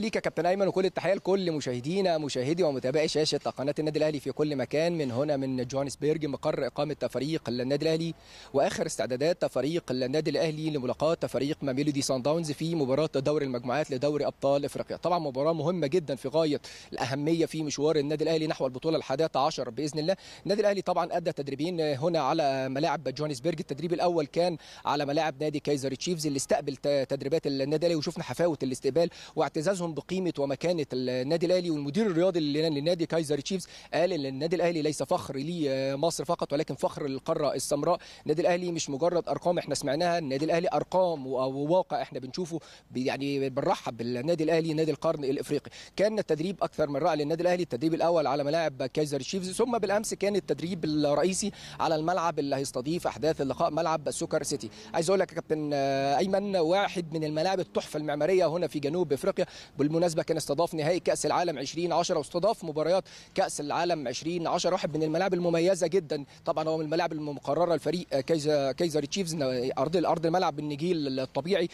ليك يا كابتن ايمن وكل التحيه لكل مشاهدينا مشاهدي ومتابعي شاشه قناه النادي الاهلي في كل مكان من هنا من جوهانسبرج مقر اقامه فريق النادي الاهلي واخر استعدادات فريق النادي الاهلي لملاقاه فريق ميلودي سان داونز في مباراه دوري المجموعات لدوري ابطال افريقيا طبعا مباراه مهمه جدا في غايه الاهميه في مشوار النادي الاهلي نحو البطوله ال11 عشر باذن الله النادي الاهلي طبعا ادى تدريبين هنا على ملاعب جوهانسبرج التدريب الاول كان على ملاعب نادي كايزر تشيفز اللي استقبل تدريبات النادي الاهلي وشفنا حفاوه الاستقبال واعتزازهم اعلان بقيمه ومكانه النادي الاهلي والمدير الرياضي للنادي كايزر تشيفز قال ان النادي الاهلي ليس فخر لمصر آه، فقط ولكن فخر للقاره السمراء النادي الاهلي مش مجرد ارقام احنا سمعناها النادي الاهلي ارقام وواقع احنا بنشوفه يعني بنرحب بالنادي الاهلي نادي القرن الافريقي كان التدريب اكثر من رائع للنادي الاهلي التدريب الاول على ملاعب كايزر تشيفز ثم بالامس كان التدريب الرئيسي على الملعب اللي هيستضيف احداث اللقاء ملعب سوكر سيتي عايز اقول لك يا كابتن آه، ايمن واحد من الملاعب التحفه المعماريه هنا في جنوب افريقيا بالمناسبه كان استضاف نهائي كاس العالم 2010 واستضاف مباريات كاس العالم 2010 واحد من الملاعب المميزه جدا طبعا هو من الملاعب المقرره لفريق كايزا كايزر تشيفز ارض الارض الملعب النجيل الطبيعي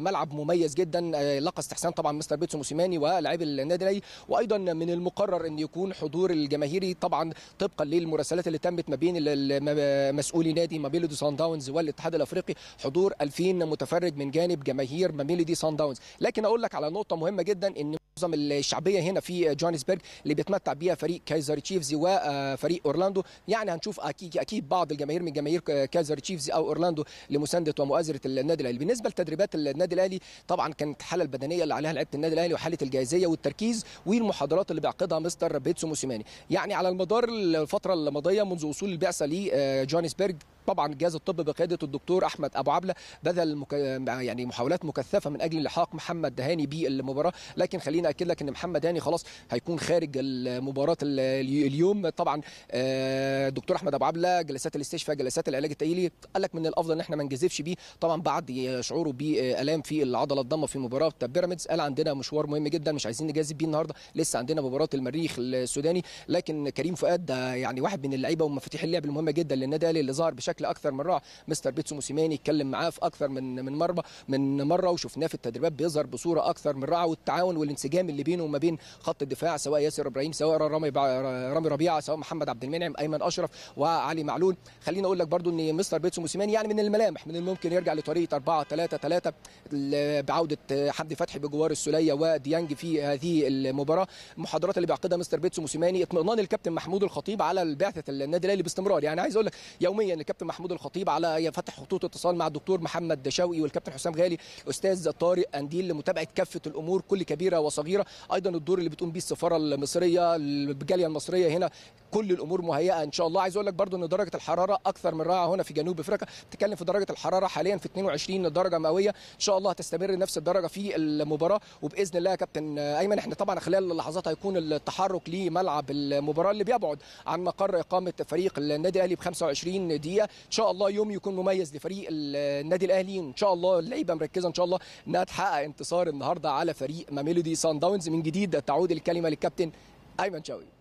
ملعب مميز جدا آه، لقى استحسان طبعا مستر بيتسو موسيماني ولاعبي النادي الاهلي وايضا من المقرر ان يكون حضور الجماهيري طبعا طبقا للمراسلات اللي تمت ما بين مسؤولي نادي مابيلودي سان داونز والاتحاد الافريقي حضور 2000 متفرج من جانب جماهير مابيلودي سان داونز لكن اقول لك على نقطه مهمه مهمه جدا ان معظم الشعبيه هنا في جوهانسبرج اللي بيتمتع بها فريق كايزر تشيفز وفريق آه، اورلاندو يعني هنشوف اكيد اكيد بعض الجماهير من جماهير كايزر تشيفز او اورلاندو لمسانده ومؤازره النادي الاهلي بالنسبه لتدريبات النادي الاهلي طبعا كانت الحاله البدنيه اللي عليها لعيبه النادي الاهلي وحاله الجاهزيه والتركيز والمحاضرات اللي بيعقدها مستر بيتسو موسيماني يعني على المدار الفتره الماضيه منذ وصول البعثه لجوهانسبرج آه، طبعا الجهاز الطبي بقياده الدكتور احمد ابو عبله بذل مك... يعني محاولات مكثفه من اجل لحاق محمد دهاني بالمباراه لكن خلينا اكد لك ان محمد هاني خلاص هيكون خارج المباراه اليوم طبعا الدكتور آه، احمد ابو عبله جلسات الاستشفاء جلسات العلاج التاهيلي قال لك من الافضل ان احنا ما نجذبش بيه طبعا بعد شعوره بالام في العضله الضمه في مباراه بيراميدز قال عندنا مشوار مهم جدا مش عايزين نجذب بيه النهارده لسه عندنا مباراه المريخ السوداني لكن كريم فؤاد ده يعني واحد من اللعيبه ومفاتيح اللعب المهمه جدا للنادي الاهلي اللي ظهر بشكل اكثر من رائع مستر بيتسو موسيماني اتكلم معاه في اكثر من من مره من مره وشفناه في التدريبات بيظهر بصوره اكثر من رائعه والتعاون والانسجام الانسجام اللي بينه وما بين خط الدفاع سواء ياسر ابراهيم سواء رامي رامي ربيعه سواء محمد عبد المنعم ايمن اشرف وعلي معلول خليني اقول لك برضو ان مستر بيتسو موسيماني يعني من الملامح من الممكن يرجع لطريقه 4 3 3 بعوده حمدي فتحي بجوار السوليه وديانج في هذه المباراه المحاضرات اللي بيعقدها مستر بيتسو موسيماني اطمئنان الكابتن محمود الخطيب على بعثه النادي الاهلي باستمرار يعني عايز اقول لك يوميا الكابتن محمود الخطيب على فتح خطوط اتصال مع الدكتور محمد شوقي والكابتن حسام غالي استاذ طارق انديل لمتابعه كافه الامور كل كبيره وصغيره الصغيره ايضا الدور اللي بتقوم بيه السفاره المصريه الجاليه المصريه هنا كل الامور مهيئه ان شاء الله عايز اقول لك برضو ان درجه الحراره اكثر من رائعه هنا في جنوب افريقيا بتتكلم في درجه الحراره حاليا في 22 درجه مئويه ان شاء الله هتستمر نفس الدرجه في المباراه وباذن الله يا كابتن ايمن احنا طبعا خلال اللحظات هيكون التحرك لملعب المباراه اللي بيبعد عن مقر اقامه فريق النادي الاهلي ب 25 دقيقه ان شاء الله يوم يكون مميز لفريق النادي الاهلي ان شاء الله اللعيبه مركزه ان شاء الله انها تحقق انتصار النهارده على فريق ميلودي سان داونز من جديد تعود الكلمه للكابتن ايمن شوقي